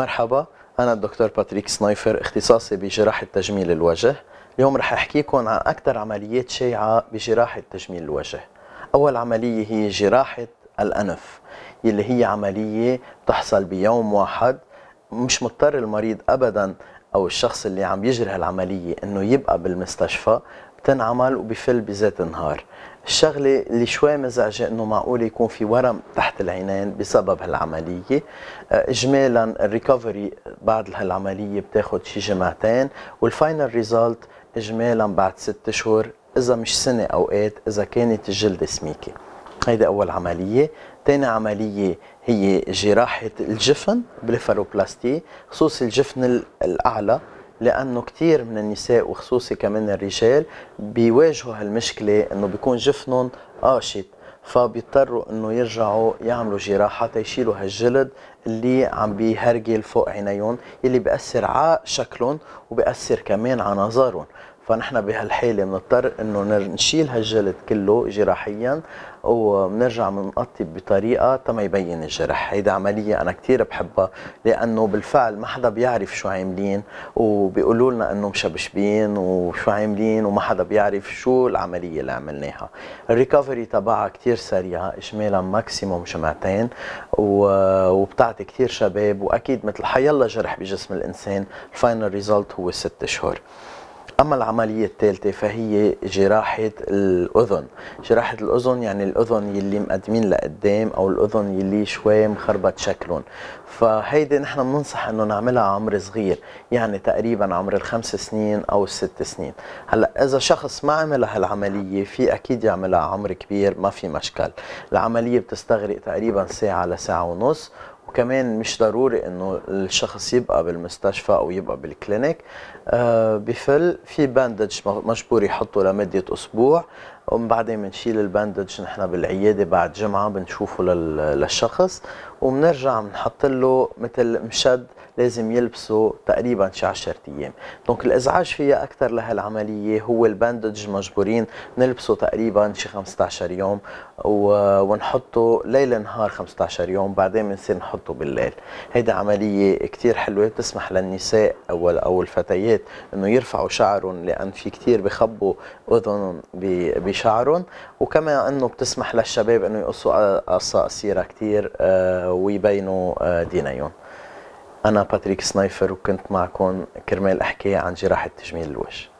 مرحبا أنا الدكتور باتريك سنايفر اختصاصي بجراحة تجميل الوجه اليوم رح أحكيكم عن أكثر عمليات شائعة بجراحة تجميل الوجه أول عملية هي جراحة الأنف اللي هي عملية تحصل بيوم واحد مش مضطر المريض أبدا أو الشخص اللي عم يجري هالعملية أنه يبقى بالمستشفى بتنعمل وبفل بذات النهار الشغلة اللي شوي مزعجة انه معقول يكون في ورم تحت العينين بسبب هالعملية آه، اجمالا الريكفري بعد هالعملية بتاخد شي جمعتين والفاينل ريزلت اجمالا بعد ست اشهر اذا مش سنة اوقات اذا كانت الجلد سميكة هيدا اول عملية تاني عملية هي جراحة الجفن بليفاروبلاستي خصوصي الجفن الاعلى لانه كثير من النساء وخصوصي كمان الرجال بيواجهوا هالمشكله انه بيكون جفنهم قاشط فبيضطروا انه يرجعوا يعملوا جراحه تيشيلوا هالجلد اللي عم بيهرجل فوق عينيهم اللي بيأثر على شكلهم وبيأثر كمان على نظرهم فنحن بهالحاله بنضطر انه نشيل هالجلد كله جراحيا وبنرجع بنقطب بطريقه تما يبين الجرح، هيدا عمليه انا كثير بحبها لانه بالفعل ما حدا بيعرف شو عاملين وبيقولوا لنا انه مشبشبين وشو عاملين وما حدا بيعرف شو العمليه اللي عملناها. الريكفري تبعها كثير سريعه اجمالا ماكسيموم جمعتين وبتعطي كثير شباب واكيد مثل حيالله جرح بجسم الانسان الفاينل ريزلت هو ست اشهر. اما العمليه الثالثه فهي جراحه الاذن جراحه الاذن يعني الاذن يلي مقدمين لقدام او الاذن يلي شوي مخربط شكلهم فهيدي نحن بننصح انه نعملها عمر صغير يعني تقريبا عمر الخمس سنين او الست سنين هلا اذا شخص ما عمل هالعمليه في اكيد يعملها عمر كبير ما في مشكل العمليه بتستغرق تقريبا ساعه لساعه ونص وكمان مش ضروري انه الشخص يبقى بالمستشفى او يبقى بالكلينيك آه بفل في باندج مجبور يحطه لمده اسبوع ومن بعدين بنشيل الباندج نحن بالعياده بعد جمعه بنشوفه للشخص وبنرجع بنحط له مثل مشد لازم يلبسه تقريبا شي 10 ايام دونك الازعاج فيها اكثر لهالعمليه هو الباندج مجبورين نلبسه تقريبا شي 15 يوم ونحطه ليل نهار 15 يوم بعدين بنصير نحطه بالليل هيدا عمليه كثير حلوه بتسمح للنساء او او الفتيات انه يرفعوا شعرهم لان في كثير بخبوا اذنهم بشعرهم شعرهم وكما انه بتسمح للشباب انه يقصوا قصه قصيره كتير آه، ويبينوا آه، دينيهم انا باتريك سنايفر وكنت معكم كرمال احكي عن جراحه تجميل الوجه